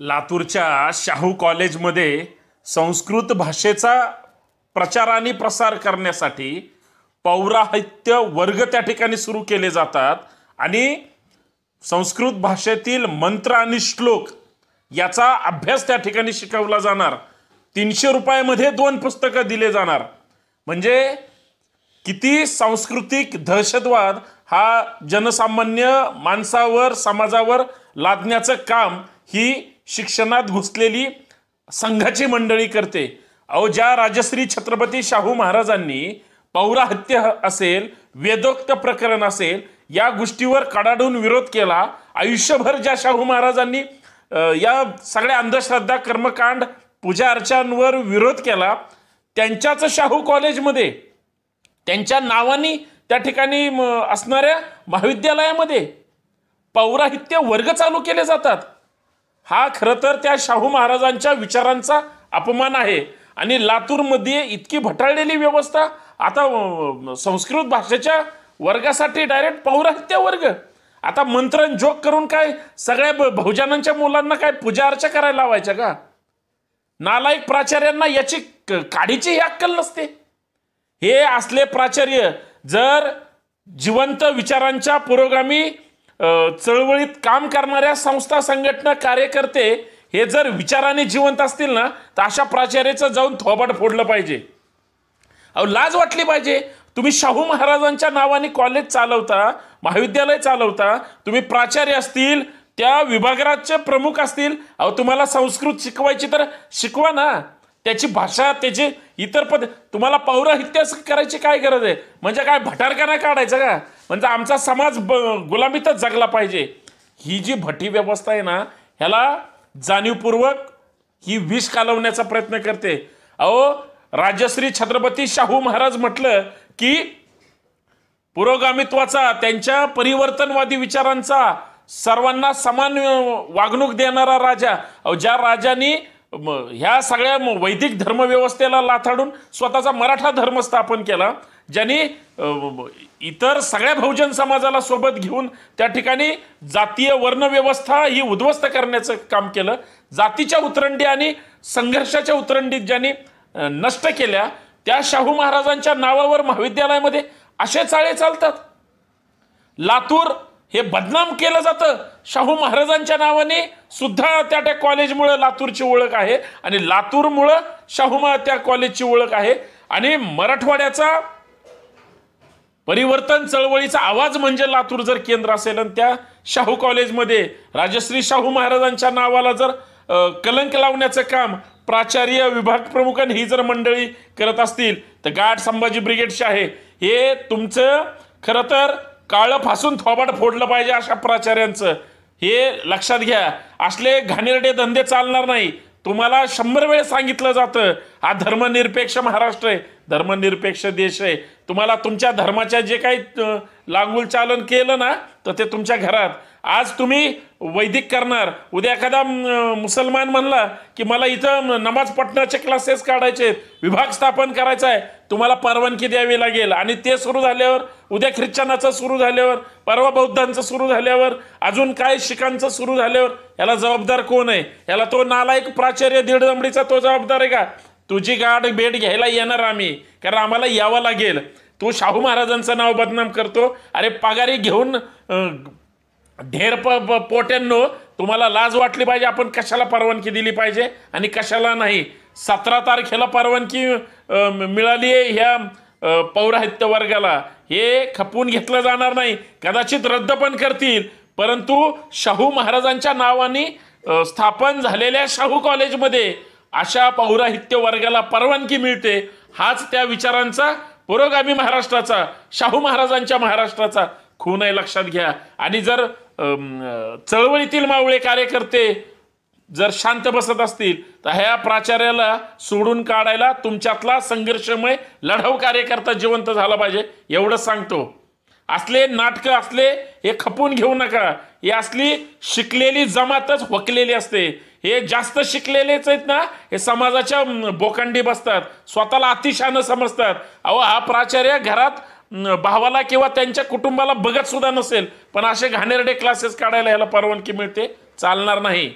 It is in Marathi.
लातूरच्या शाहू कॉलेजमध्ये संस्कृत भाषेचा प्रचार आणि प्रसार करण्यासाठी पौराहित्य वर्ग त्या ठिकाणी सुरू केले जातात आणि संस्कृत भाषेतील मंत्र आणि श्लोक याचा अभ्यास त्या ठिकाणी शिकवला जाणार तीनशे रुपयामध्ये दोन पुस्तकं दिले जाणार म्हणजे किती सांस्कृतिक दहशतवाद हा जनसामान्य माणसावर समाजावर लादण्याचं काम ही शिक्षणात घुसलेली संघाची मंडळी करते अहो ज्या राजश्री छत्रपती शाहू महाराजांनी पौराहत्य असेल वेदोक्त प्रकरण असेल या गोष्टीवर कडाडून विरोध केला आयुष्यभर ज्या शाहू महाराजांनी या सगळ्या अंधश्रद्धा कर्मकांड पूजा अर्चांवर विरोध केला त्यांच्याच शाहू कॉलेजमध्ये त्यांच्या नावानी त्या ठिकाणी असणाऱ्या महाविद्यालयामध्ये पौराहित्य वर्ग चालू केले जातात हा खरं तर त्या शाहू महाराजांच्या विचारांचा अपमान आहे आणि लातूरमध्ये इतकी भटाळलेली व्यवस्था आता संस्कृत भाषेच्या वर्गासाठी डायरेक्ट पौराहित्य वर्ग आता मंत्रण जोक करून काय सगळ्या बहुजनांच्या मुलांना काय पूजा अर्चा करायला लावायच्या का नालायक प्राचार्यांना याची काडीची ही अक्कल नसते हे असले प्राचार्य जर जिवंत विचारांच्या पुरोगामी चळवळीत काम करणाऱ्या संस्था संघटना कार्यकर्ते हे जर विचाराने जिवंत असतील ना तर अशा प्राचार्याचं जाऊन थोबाट फोडलं पाहिजे अहो लाज वाटली पाहिजे तुम्ही शाहू महाराजांच्या नावाने कॉलेज चालवता महाविद्यालय चालवता तुम्ही प्राचार्य असतील त्या विभागाचे प्रमुख असतील अहो तुम्हाला संस्कृत शिकवायची तर शिकवा ना त्याची भाषा त्याची इतर पद तुम्हाला इतिहास करायची काय गरज आहे म्हणजे काय भटारखाना काढायचं का म्हणजे आमचा समाज ब गुलामीतच जगला पाहिजे ही जी भटी व्यवस्था आहे ना ह्याला जाणीवपूर्वक ही विष कालवण्याचा प्रयत्न करते अहो राजश्री छत्रपती शाहू महाराज म्हटलं की पुरोगामित्वाचा त्यांच्या परिवर्तनवादी विचारांचा सर्वांना समान वागणूक देणारा राजा अहो ज्या राजांनी ह्या सगळ्या वैदिक धर्मव्यवस्थेला लाथाडून स्वतःचा मराठा धर्म स्थापन केला ज्यांनी इतर सगळ्या बहुजन समाजाला सोबत घेऊन त्या ठिकाणी जातीय वर्णव्यवस्था ही उद्ध्वस्त करण्याचं काम केलं जातीच्या उतरंडी आणि संघर्षाच्या उतरंडीत ज्यांनी नष्ट केल्या त्या शाहू महाराजांच्या नावावर महाविद्यालयामध्ये असे चाळे चालतात लातूर हे बदनाम केलं जातं शाहू महाराजांच्या नावाने सुद्धा त्या त्या कॉलेजमुळं लातूरची ओळख आहे आणि लातूरमुळं शाहू महा त्या कॉलेजची ओळख आहे आणि मराठवाड्याचा परिवर्तन चळवळीचा आवाज म्हणजे लातूर जर केंद्र असेल आणि त्या शाहू कॉलेजमध्ये राजश्री शाहू महाराजांच्या नावाला जर कलंक लावण्याचं काम प्राचार्य विभाग प्रमुखांनी ही जर मंडळी करत असतील तर गाठ संभाजी ब्रिगेडचे आहे हे तुमचं खरं तर काळं फासून थोबाट फोडलं पाहिजे अशा प्राचार्यांचं हे लक्षात घ्या असले घाणेरडे धंदे चालणार नाही तुम्हाला शंभर वेळ सांगितलं जातं हा धर्मनिरपेक्ष महाराष्ट्र आहे धर्मनिरपेक्ष देश आहे तुम्हाला तुमच्या धर्माच्या जे काही लागूल चालन केलं ना तर ते तुमच्या घरात आज तुम्ही वैदिक करणार उद्या एखादा मुसलमान म्हणला की मला इथं नमाज पटनाचे क्लासेस काढायचे विभाग स्थापन करायचा आहे तुम्हाला परवानगी द्यावी लागेल आणि ते सुरू झाल्यावर उद्या ख्रिश्चनाचं सुरू झाल्यावर परवा बौद्धांचं सुरू झाल्यावर अजून काय शिखांचं सुरू झाल्यावर याला जबाबदार कोण आहे याला तो नालायक प्राचार्य दीडदंबडीचा तो जबाबदार आहे का तुझी गाठ भेट घ्यायला येणार आम्ही कारण आम्हाला यावं लागेल तू शाहू महाराजांचं नाव बदनाम करतो अरे पगारी घेऊन ढेर प पोट्यांनो तुम्हाला लाज वाटली पाहिजे आपण कशाला परवानगी दिली पाहिजे आणि कशाला नाही सतरा तारखेला परवानगी मिळाली आहे ह्या पौराहित्य वर्गाला हे खपवून घेतलं जाणार नाही कदाचित रद्द पण करतील परंतु शाहू महाराजांच्या नावाने स्थापन झालेल्या शाहू कॉलेजमध्ये अशा पौराहित्य वर्गाला परवानगी मिळते हाच त्या विचारांचा पुरोगामी महाराष्ट्राचा शाहू महाराजांच्या महाराष्ट्राचा खून आहे लक्षात घ्या आणि जर चळवळीतील मावळे कार्यकर्ते जर शांत बसत असतील तर ह्या प्राचार्याला सोडून काढायला तुमच्यातला संघर्षमय लढाऊ कार्यकर्ता जिवंत झाला पाहिजे एवढं सांगतो असले नाटकं असले हे खपून घेऊ नका हे असली शिकलेली जमातच वकलेली असते हे जास्त शिकलेलेच आहेत ना हे समाजाच्या बोकांडी बसतात स्वतःला अतिशान समजतात अहो हा प्राचार्य घरात भावाला किंवा त्यांच्या कुटुंबाला बघत सुद्धा नसेल पण असे घाणेरडे क्लासेस काढायला याला परवानगी मिळते चालणार नाही